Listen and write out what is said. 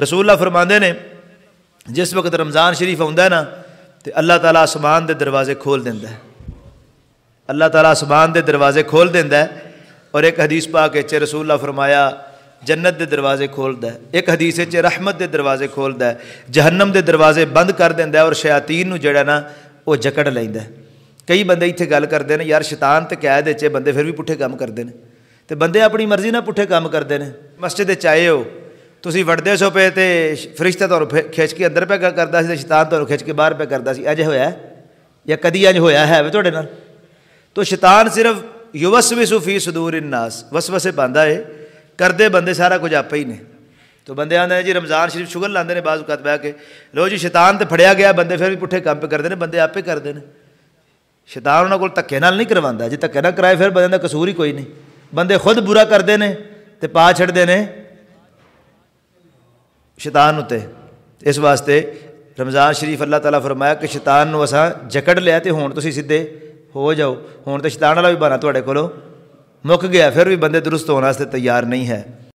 रसूल्ला फरमाते ने जिस वक्त रमज़ान शरीफ आ ना तो अल्लाह ताला आसमान के दरवाजे खोल देता है अल्लाह ताला आसमान के दरवाजे खोल देता है और एक हदीस पा के चे रसूल्ला फरमाया जन्नत के दरवाजे खोलता है एक हदीस च रहमत के दरवाजे खोलता है जहन्नम के दरवाजे बंद कर देंदा और शयातीन जड़ा ना वो जकड़ लेंदा कई बंदे इतने गल करते हैं यार शैतान तो कैद बंदे फिर भी पुठे काम करते हैं तो बंदे अपनी मर्जी ना पुठे काम करते हैं मस्जिद आए हो ਤੁਸੀਂ ਵੜਦੇ ਸੋ ਪਏ ਤੇ ਫਰਿਸ਼ਤਾ ਤੁਹਾਨੂੰ ਖਿੱਚ ਕੇ ਅੰਦਰ ਪਿਆ ਕਰਦਾ ਸੀ ਤੇ ਸ਼ੈਤਾਨ ਤੁਹਾਨੂੰ ਖਿੱਚ ਕੇ ਬਾਹਰ ਪਿਆ ਕਰਦਾ ਸੀ ਅਜੇ ਹੋਇਆ ਜਾਂ ਕਦੀ ਅਜ ਹੋਇਆ ਹੈ ਤੁਹਾਡੇ ਨਾਲ ਤੋ ਸ਼ੈਤਾਨ ਸਿਰਫ ਯੁਵਸਵਿਸੂ ਫੀ ਸਦੂਰ ਨਾਸ ਵਸਵਸੇ ਪਾਉਂਦਾ ਏ ਕਰਦੇ ਬੰਦੇ ਸਾਰਾ ਕੁਝ ਆਪੇ ਹੀ ਨੇ ਤੋ ਬੰਦੇ ਆਂਦੇ ਨੇ ਜੀ ਰਮਜ਼ਾਨ ਸ਼ਰੀਫ ਸ਼ੁਗਰ ਲਾਉਂਦੇ ਨੇ ਬਾਜ਼ੂ ਕਤ ਬਹਿ ਕੇ ਲੋ ਜੀ ਸ਼ੈਤਾਨ ਤੇ ਫੜਿਆ ਗਿਆ ਬੰਦੇ ਫਿਰ ਵੀ ਪੁੱਠੇ ਕੰਮ ਪੇ ਕਰਦੇ ਨੇ ਬੰਦੇ ਆਪੇ ਕਰਦੇ ਨੇ ਸ਼ੈਤਾਨ ਉਹਨਾਂ ਕੋਲ ਧੱਕੇ ਨਾਲ ਨਹੀਂ ਕਰਵਾਉਂਦਾ ਜੇ ਧੱਕੇ ਨਾਲ ਕਰਾਏ ਫਿਰ ਬੰਦੇ ਦਾ ਕਸੂਰ ਹੀ ਕੋਈ ਨਹੀਂ ਬੰਦੇ ਖੁਦ ਬੁਰਾ ਕਰਦੇ ਨੇ ਤੇ ਪਾ ਛੱਡਦੇ ਨੇ शैतान उत्ते इस वास्ते रमज़ान शरीफ अल्लाह तला फरमाया कि शैतान को असा जकड़ लिया तो हूँ तुम सीधे हो जाओ हूँ तो शैतान वाला भी बना थोड़े को मुक् गया फिर भी बंदे दुरुस्त होने तैयार नहीं है